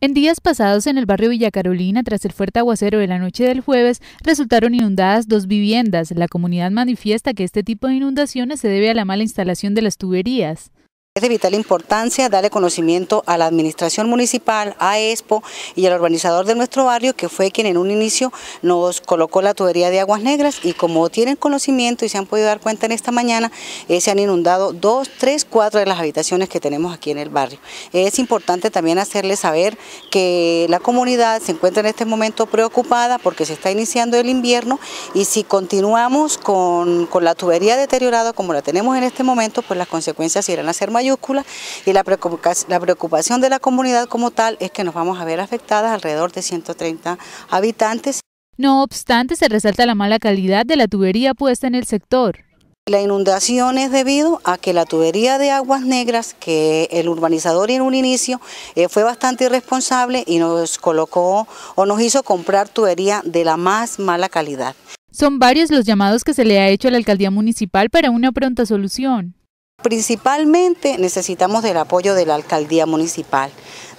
En días pasados en el barrio Villa Carolina, tras el fuerte aguacero de la noche del jueves, resultaron inundadas dos viviendas. La comunidad manifiesta que este tipo de inundaciones se debe a la mala instalación de las tuberías. Es de vital importancia darle conocimiento a la administración municipal, a ESPO y al urbanizador de nuestro barrio, que fue quien en un inicio nos colocó la tubería de aguas negras y como tienen conocimiento y se han podido dar cuenta en esta mañana, eh, se han inundado dos, tres, cuatro de las habitaciones que tenemos aquí en el barrio. Es importante también hacerle saber que la comunidad se encuentra en este momento preocupada porque se está iniciando el invierno y si continuamos con, con la tubería deteriorada como la tenemos en este momento, pues las consecuencias irán a ser mayúsculas y la preocupación de la comunidad como tal es que nos vamos a ver afectadas alrededor de 130 habitantes. No obstante, se resalta la mala calidad de la tubería puesta en el sector. La inundación es debido a que la tubería de aguas negras, que el urbanizador en un inicio eh, fue bastante irresponsable y nos colocó o nos hizo comprar tubería de la más mala calidad. Son varios los llamados que se le ha hecho a la alcaldía municipal para una pronta solución. Principalmente necesitamos del apoyo de la alcaldía municipal,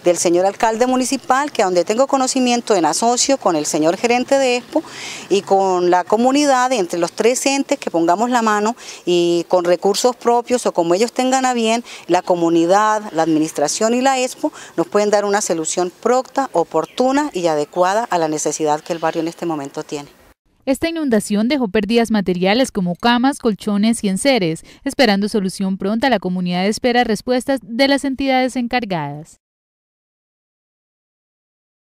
del señor alcalde municipal, que a donde tengo conocimiento en asocio con el señor gerente de Expo y con la comunidad, entre los tres entes que pongamos la mano y con recursos propios o como ellos tengan a bien, la comunidad, la administración y la Expo nos pueden dar una solución procta, oportuna y adecuada a la necesidad que el barrio en este momento tiene. Esta inundación dejó pérdidas materiales como camas, colchones y enseres, esperando solución pronta la comunidad espera respuestas de las entidades encargadas.